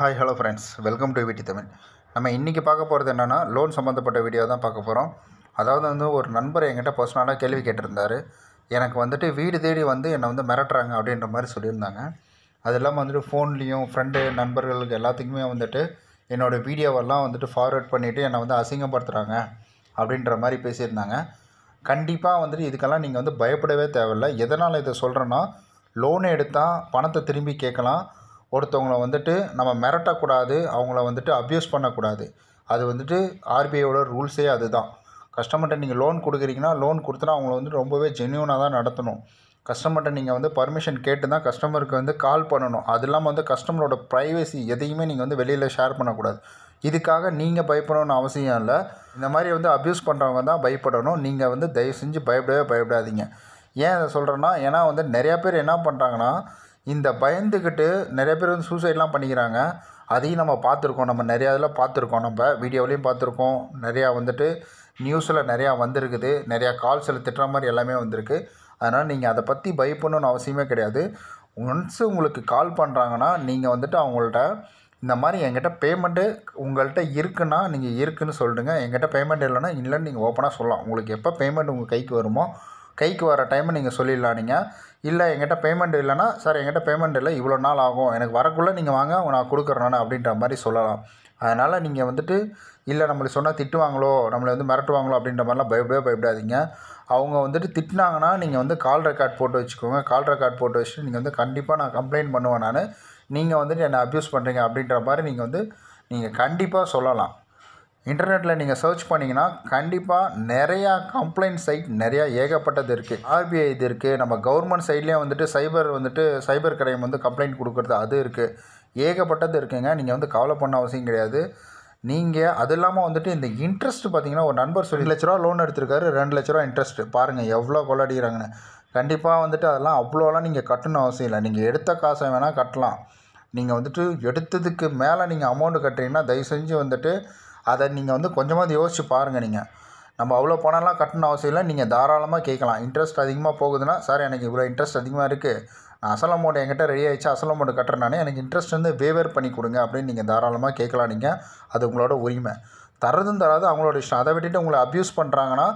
hi hello friends welcome to VD Tamil நம்ம இன்றைக்கி பார்க்க போகிறது என்னென்னா லோன் சம்மந்தப்பட்ட வீடியோ தான் பார்க்க போகிறோம் அதாவது வந்து ஒரு நண்பர் என்கிட்ட பர்சனலாக கேள்வி கேட்டிருந்தார் எனக்கு வந்துட்டு வீடு தேடி வந்து என்னை வந்து மிரட்டுறாங்க அப்படின்ற மாதிரி சொல்லியிருந்தாங்க அது இல்லாமல் வந்துட்டு ஃபோன்லேயும் ஃப்ரெண்டு நண்பர்களுக்கு எல்லாத்துக்குமே வந்துட்டு என்னோடய வீடியோவெல்லாம் வந்துட்டு ஃபார்வேர்ட் பண்ணிவிட்டு என்னை வந்து அசிங்கப்படுத்துகிறாங்க அப்படின்ற மாதிரி பேசியிருந்தாங்க கண்டிப்பாக வந்துட்டு இதுக்கெல்லாம் நீங்கள் வந்து பயப்படவே தேவையில்லை எதனால் இதை சொல்கிறேன்னா லோன் எடுத்தால் பணத்தை திரும்பி கேட்கலாம் ஒருத்தவங்கள வந்துட்டு நம்ம மிரட்டக்கூடாது அவங்கள வந்துட்டு அப்யூஸ் பண்ணக்கூடாது அது வந்துட்டு ஆர்பிஐயோட ரூல்ஸே அதுதான் கஸ்டமர்கிட்ட நீங்கள் லோன் கொடுக்குறீங்கன்னா லோன் கொடுத்துனா அவங்கள வந்து ரொம்பவே ஜென்யூனாக தான் நடத்தணும் கஸ்டமர்கிட்ட நீங்கள் வந்து பர்மிஷன் கேட்டு தான் கஸ்டமருக்கு வந்து கால் பண்ணணும் அது இல்லாமல் வந்து கஸ்டமரோட ப்ரைவசி எதையுமே நீங்கள் வந்து வெளியில் ஷேர் பண்ணக்கூடாது இதுக்காக நீங்கள் பயப்படணும்னு அவசியம் இல்லை இந்த மாதிரி வந்து அப்யூஸ் பண்ணுறவங்க தான் பயப்படணும் நீங்கள் வந்து தயவு செஞ்சு பயப்படவே பயப்படாதீங்க ஏன் அதை சொல்கிறேன்னா ஏன்னா வந்து நிறையா பேர் என்ன பண்ணுறாங்கன்னா இந்த பயந்துக்கிட்டு நிறைய பேர் வந்து சூசைட்லாம் பண்ணிக்கிறாங்க அதையும் நம்ம பார்த்துருக்கோம் நம்ம நிறையா இதில் பார்த்துருக்கோம் நம்ம வீடியோவிலையும் பார்த்துருக்கோம் நிறையா வந்துட்டு நியூஸில் நிறையா வந்திருக்குது நிறையா கால்ஸில் திட்டுற மாதிரி எல்லாமே வந்திருக்கு அதனால் நீங்கள் அதை பற்றி பயப்படணும்னு அவசியமே கிடையாது ஒன்ஸ் உங்களுக்கு கால் பண்ணுறாங்கன்னா நீங்கள் வந்துட்டு அவங்கள்ட்ட இந்த மாதிரி என்கிட்ட பேமெண்ட்டு உங்கள்கிட்ட இருக்குன்னா நீங்கள் இருக்குன்னு சொல்லிடுங்க எங்கிட்ட பேமெண்ட் இல்லைன்னா இல்லைன்னு நீங்கள் ஓப்பனாக சொல்லலாம் உங்களுக்கு எப்போ பேமெண்ட் உங்கள் கைக்கு வருமோ கைக்கு வர டைமை நீங்கள் சொல்லிடலாம் நீங்கள் இல்லை எங்கிட்ட பேமெண்ட் இல்லைன்னா சார் எங்கிட்ட பேமெண்ட் இல்லை இவ்வளோ நாள் ஆகும் எனக்கு வரக்குள்ளே நீங்கள் வாங்க நான் கொடுக்குறேன் அப்படின்ற மாதிரி சொல்லலாம் அதனால் நீங்கள் வந்துட்டு இல்லை நம்மளுக்கு சொன்னால் திட்டுவாங்களோ நம்மளை வந்து மிரட்டுவாங்களோ அப்படின்ற மாதிரிலாம் பயப்படவே பயப்படாதீங்க அவங்க வந்துட்டு திட்டினாங்கன்னா நீங்கள் வந்து கால் ரெக்கார்ட் போட்டு வச்சுக்கோங்க கால் ரெக்கார்ட் போட்டு வச்சுட்டு நீங்கள் வந்து கண்டிப்பாக நான் கம்ப்ளைண்ட் பண்ணுவேன் நான் நீங்கள் வந்துட்டு என்னை அப்யூஸ் பண்ணுறீங்க அப்படின்ற மாதிரி நீங்கள் வந்து நீங்கள் கண்டிப்பாக சொல்லலாம் இன்டர்நெட்டில் நீங்கள் சர்ச் பண்ணிங்கன்னா கண்டிப்பாக நிறையா கம்ப்ளைண்ட் சைட் நிறையா ஏகப்பட்டது இருக்குது ஆர்பிஐ இது இருக்குது நம்ம கவர்மெண்ட் சைட்லேயும் வந்துட்டு சைபர் வந்துட்டு சைபர் கிரைம் வந்து கம்ப்ளைண்ட் கொடுக்குறது அது இருக்குது ஏகப்பட்டது இருக்குங்க நீங்கள் வந்து கவலை பண்ண அவசியம் கிடையாது நீங்கள் அது இல்லாமல் வந்துட்டு இந்த இன்ட்ரெஸ்ட் பார்த்தீங்கன்னா ஒரு நண்பர் சொல்லி லட்ச ரூபா லோன் எடுத்திருக்காரு ரெண்டு லட்ச ரூபா இன்ட்ரெஸ்ட்டு பாருங்கள் எவ்வளோ கொள்ளடிக்கிறாங்கன்னு கண்டிப்பாக வந்துட்டு அதெல்லாம் அவ்வளோலாம் நீங்கள் கட்டணும் அவசியம் இல்லை நீங்கள் எடுத்த காசை வேணால் கட்டலாம் நீங்கள் வந்துட்டு எடுத்ததுக்கு மேலே நீங்கள் அமௌண்ட்டு கட்டுறீங்கன்னா தயவு செஞ்சு வந்துட்டு அதை நீங்கள் வந்து கொஞ்சமாக யோசித்து பாருங்கள் நீங்கள் நம்ம அவ்வளோ பணம்லாம் கட்டணும் அவசியம் இல்லை நீங்கள் தாராளமாக கேட்கலாம் இன்ட்ரெஸ்ட் அதிகமாக போகுதுன்னா சார் எனக்கு இவ்வளோ இன்ட்ரெஸ்ட் அதிகமாக இருக்குது நான் அசல் அமௌண்ட் என்கிட்ட ரெடி ஆகிடுச்சு அசல் அமௌண்ட் கட்டுறேனானே எனக்கு இன்ட்ரெஸ்ட் வந்து வேவர் பண்ணி கொடுங்க அப்படின்னு நீங்கள் தாராளமாக கேட்கலாம் நீங்கள் அது உங்களோட உரிமை தரதும் தராது அவங்களோட இஷ்டம் அதை விட்டுட்டு உங்களை அப்யூஸ் பண்ணுறாங்கன்னா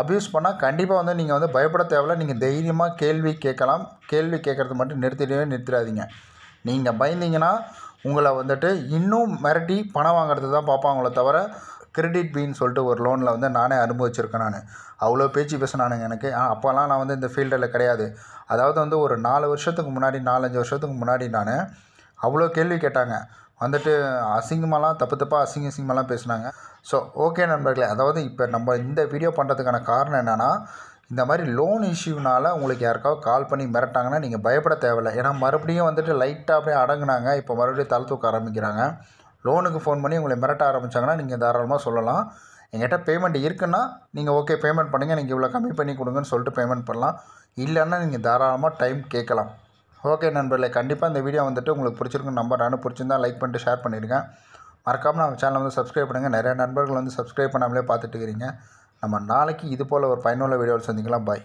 அப்யூஸ் பண்ணால் கண்டிப்பாக வந்து நீங்கள் வந்து பயப்பட தேவையில்ல நீங்கள் தைரியமாக கேள்வி கேட்கலாம் கேள்வி கேட்குறது மட்டும் நிறுத்திடவே நிறுத்திடாதீங்க நீங்கள் பயந்தீங்கன்னா உங்களை வந்துட்டு இன்னும் மிரட்டி பணம் வாங்குறது தான் பார்ப்பாங்களே தவிர கிரெடிட் பின்னு சொல்லிட்டு ஒரு லோனில் வந்து நானே அனுபவிச்சிருக்கேன் நான் அவ்வளோ பேச்சு பேசினானுங்க எனக்கு ஆனால் அப்போல்லாம் நான் வந்து இந்த ஃபீல்டில் கிடையாது அதாவது வந்து ஒரு நாலு வருஷத்துக்கு முன்னாடி நாலஞ்சு வருஷத்துக்கு முன்னாடி நான் அவ்வளோ கேள்வி கேட்டாங்க வந்துட்டு அசிங்கமாலாம் தப்பு தப்பாக அசிங்க அசிங்கமாலாம் பேசினாங்க ஸோ ஓகே நண்பர்களே அதாவது இப்போ நம்ம இந்த வீடியோ பண்ணுறதுக்கான காரணம் என்னென்னா இந்த மாதிரி லோன் இஷ்யூனால் உங்களுக்கு யாருக்காவது கால் பண்ணி மிரட்டாங்கன்னா நீங்கள் பயப்பட தேவையில்லை ஏன்னா மறுபடியும் வந்துட்டு லைட்டாக அப்படியே அடங்குனாங்க இப்போ மறுபடியும் தலை தூக்க ஆரம்பிக்கிறாங்க லோனுக்கு ஃபோன் பண்ணி உங்களை மிரட்ட ஆரம்பித்தாங்கன்னா நீங்கள் தாராளமாக சொல்லலாம் எங்கிட்ட பேமெண்ட் இருக்குன்னா நீங்கள் ஓகே பேமெண்ட் பண்ணுங்கள் நீங்கள் இவ்வளோ கம்மி பண்ணி கொடுங்கன்னு சொல்லிட்டு பேமெண்ட் பண்ணலாம் இல்லைன்னா நீங்கள் தாராளமாக டைம் கேட்கலாம் ஓகே நண்பர்களே கண்டிப்பாக இந்த வீடியோ வந்துட்டு உங்களுக்கு பிடிச்சிருக்கும் நம்பர் நானும் பிடிச்சிருந்தா லைக் பண்ணிட்டு ஷேர் பண்ணிடுங்க மறக்காமல் நம்ம சேனலை வந்து சப்ஸ்கிரைப் பண்ணுங்கள் நிறையா நண்பர்கள் வந்து சப்ஸ்கிரைப் பண்ணாமலே பார்த்துட்டு இருக்கிறீங்க நம்ம நாளைக்கு இது போல் ஒரு பயனுள்ள வீடியோவில் சந்திக்கலாம் பாய்